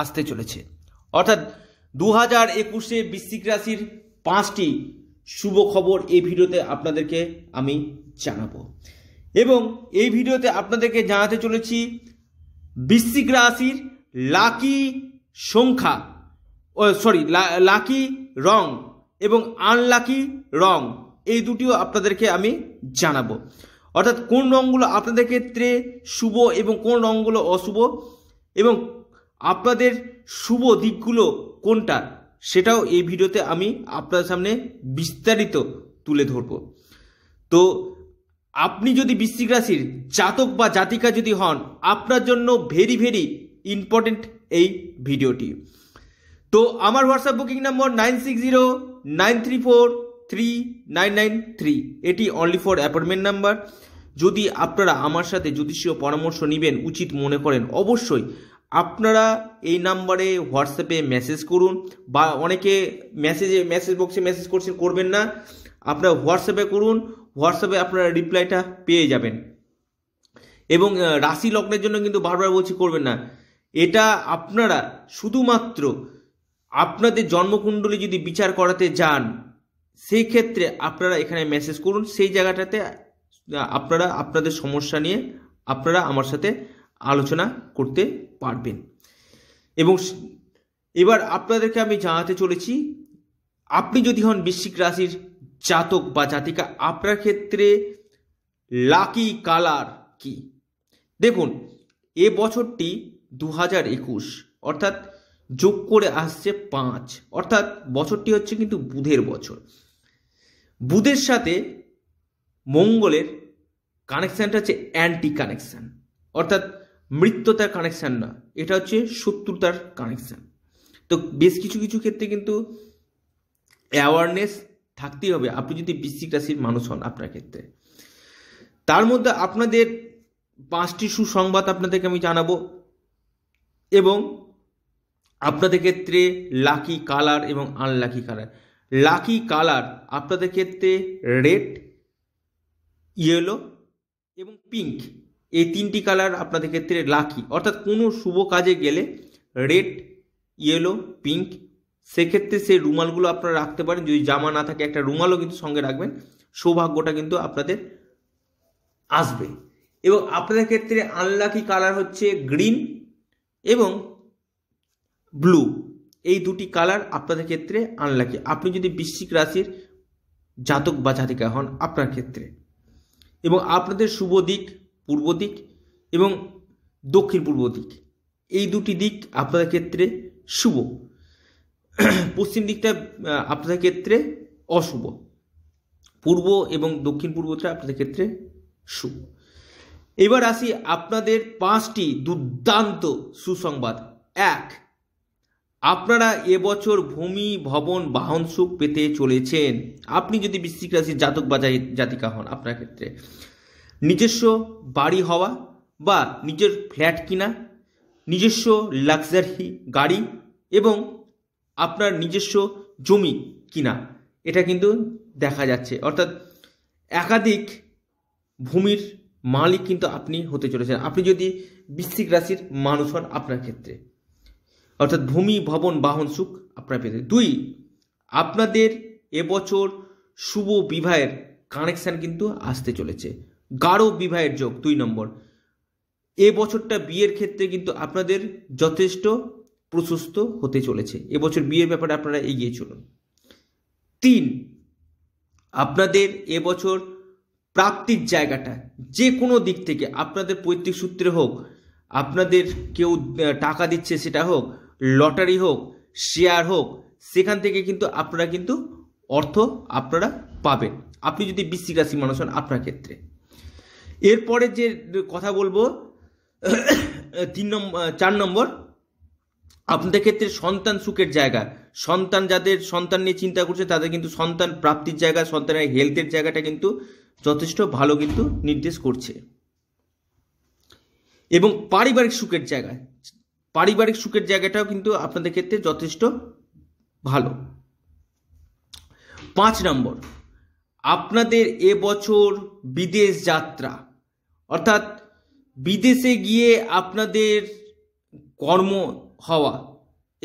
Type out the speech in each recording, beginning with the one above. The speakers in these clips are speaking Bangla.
আসতে চলেছে অর্থাৎ দু হাজার একুশে বৃশ্চিক রাশির পাঁচটি শুভ খবর এই ভিডিওতে আপনাদেরকে আমি জানাবো এবং এই ভিডিওতে আপনাদেরকে জানাতে চলেছি বৃশ্চিক রাশির লাকি সংখ্যা সরি লাকি রং এবং আনলাকি রং এই দুটিও আপনাদেরকে আমি জানাবো অর্থাৎ কোন রঙগুলো আপনাদের ক্ষেত্রে শুভ এবং কোন রঙগুলো অশুভ এবং আপনাদের শুভ দিকগুলো কোনটা সেটাও এই ভিডিওতে আমি আপনাদের সামনে বিস্তারিত তুলে ধরব তো আপনি যদি বৃশ্চিক রাশির জাতক বা জাতিকা যদি হন আপনার জন্য ভেরি ভেরি ইম্পর্টেন্ট এই ভিডিওটি তো আমার WhatsApp booking number nine six zero nine three four three nine nine three এটি অনলি ফর অ্যাপয়েন্টমেন্ট নাম্বার যদি আপনারা আমার সাথে জ্যোতিষীয় পরামর্শ নেবেন উচিত মনে করেন অবশ্যই আপনারা এই নাম্বারে হোয়াটসঅ্যাপে মেসেজ করুন বা অনেকে মেসেজে মেসেজ বক্সে মেসেজ করছেন করবেন না আপনারা হোয়াটসঅ্যাপে করুন হোয়াটসঅ্যাপে আপনারা রিপ্লাইটা পেয়ে যাবেন এবং রাশি লগ্নের জন্য কিন্তু বারবার বলছি করবেন না এটা আপনারা শুধুমাত্র আপনাদের জন্মকুণ্ডলী যদি বিচার করাতে যান সেই ক্ষেত্রে আপনারা এখানে মেসেজ করুন সেই জায়গাটাতে আপনারা আপনাদের সমস্যা নিয়ে আপনারা আমার সাথে আলোচনা করতে পারবেন এবং এবার আপনাদেরকে আমি জানাতে চলেছি আপনি যদি হন বৃশ্চিক রাশির জাতক বা জাতিকা আপনার ক্ষেত্রে লাকি কালার কি দেখুন এ বছরটি দু হাজার একুশ অর্থাৎ যোগ করে আসছে পাঁচ অর্থাৎ বছরটি হচ্ছে কিন্তু বুধের বছর বুধের সাথে মঙ্গলের কানেকশানটা হচ্ছে অ্যান্টি কানেকশান অর্থাৎ মৃত্যতার কানেকশান না এটা হচ্ছে শত্রুতার কানেকশান তো বেশ কিছু কিছু ক্ষেত্রে কিন্তু অ্যাওয়ারনেস থাকতেই হবে আপনি যদি বৃশ্চিক রাশির মানুষ হন আপনার ক্ষেত্রে তার মধ্যে আপনাদের পাঁচটি সুসংবাদ আপনাদেরকে আমি জানাবো এবং আপনাদের ক্ষেত্রে লাকি কালার এবং আনলাকি কালার লাকি কালার আপনাদের ক্ষেত্রে রেড ইয়েলো এবং পিঙ্ক এই তিনটি কালার আপনাদের ক্ষেত্রে লাকি অর্থাৎ কোনো শুভ কাজে গেলে রেড ইয়েলো পিঙ্ক সেক্ষেত্রে সেই রুমালগুলো আপনারা রাখতে পারেন যদি জামা না থাকে একটা রুমালও কিন্তু সঙ্গে রাখবেন সৌভাগ্যটা কিন্তু আপনাদের আসবে এবং আপনাদের ক্ষেত্রে আনলাকি কালার হচ্ছে গ্রিন এবং ব্লু এই দুটি কালার আপনাদের ক্ষেত্রে আনলাকি আপনি যদি বৃশ্চিক রাশির জাতক বা জাতিকা হন আপনার ক্ষেত্রে এবং আপনাদের শুভ দিক পূর্ব দিক এবং দক্ষিণ পূর্ব দিক এই দুটি দিক আপনাদের ক্ষেত্রে শুভ পশ্চিম দিকটা আপনাদের ক্ষেত্রে অশুভ পূর্ব এবং দক্ষিণ পূর্বটা আপনাদের ক্ষেত্রে শুভ এবার আসি আপনাদের পাঁচটি দুর্দান্ত সুসংবাদ এক আপনারা এবছর ভূমি ভবন বাহন সুখ পেতে চলেছেন আপনি যদি বৃশ্চিক রাশির জাতক বা জাতিকা হন আপনার ক্ষেত্রে নিজস্ব বাড়ি হওয়া বা নিজের ফ্ল্যাট কিনা নিজস্ব লাক্সারি গাড়ি এবং আপনার নিজস্ব জমি কিনা এটা কিন্তু দেখা যাচ্ছে অর্থাৎ একাধিক ভূমির মালিক কিন্তু আপনি হতে চলেছেন আপনি যদি বৃশ্চিক রাশির মানুষ হন আপনার ক্ষেত্রে অর্থাৎ ভূমি ভবন বাহন সুখ আপনার পেতে দুই আপনাদের এবছর শুভ বিবাহের কানেকশান কিন্তু আসতে চলেছে গাঢ় বিবাহের যোগ দুই নম্বর এ বছরটা বিয়ের ক্ষেত্রে কিন্তু আপনাদের যথেষ্ট প্রশস্ত হতে চলেছে এবছর বিয়ের ব্যাপারে আপনারা এগিয়ে চলুন তিন আপনাদের এবছর প্রাপ্তির জায়গাটা যে কোনো দিক থেকে আপনাদের পৈতৃক সূত্রে হোক আপনাদের কেউ টাকা দিচ্ছে সেটা হোক লটারি হোক শেয়ার হোক সেখান থেকে কিন্তু আপনারা কিন্তু অর্থ আপনারা পাবেন আপনি যদি বৃশ্চিক মানুষ হন আপনার ক্ষেত্রে এরপরে যে কথা বলবো তিন নম্বর চার নম্বর আপনাদের ক্ষেত্রে সন্তান সুখের জায়গা সন্তান যাদের সন্তান নিয়ে চিন্তা করছে তাদের কিন্তু সন্তান প্রাপ্তির জায়গা সন্তানের হেলথের জায়গাটা কিন্তু যথেষ্ট ভালো কিন্তু নির্দেশ করছে এবং পারিবারিক সুখের জায়গা পারিবারিক সুখের জায়গাটাও কিন্তু আপনাদের ক্ষেত্রে যথেষ্ট ভালো পাঁচ নম্বর আপনাদের এবছর বিদেশ যাত্রা অর্থাৎ বিদেশে গিয়ে আপনাদের কর্ম হওয়া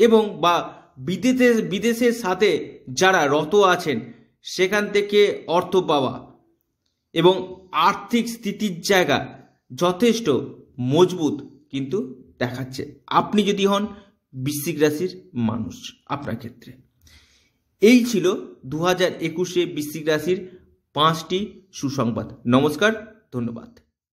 এবং বা বিদেশে বিদেশের সাথে যারা রত আছেন সেখান থেকে অর্থ পাওয়া এবং আর্থিক স্থিতির জায়গা যথেষ্ট মজবুত কিন্তু দেখাচ্ছে আপনি যদি হন বৃশ্চিক রাশির মানুষ আপনার ক্ষেত্রে এই ছিল দু হাজার একুশে বৃশ্চিক রাশির পাঁচটি সুসংবাদ নমস্কার ধন্যবাদ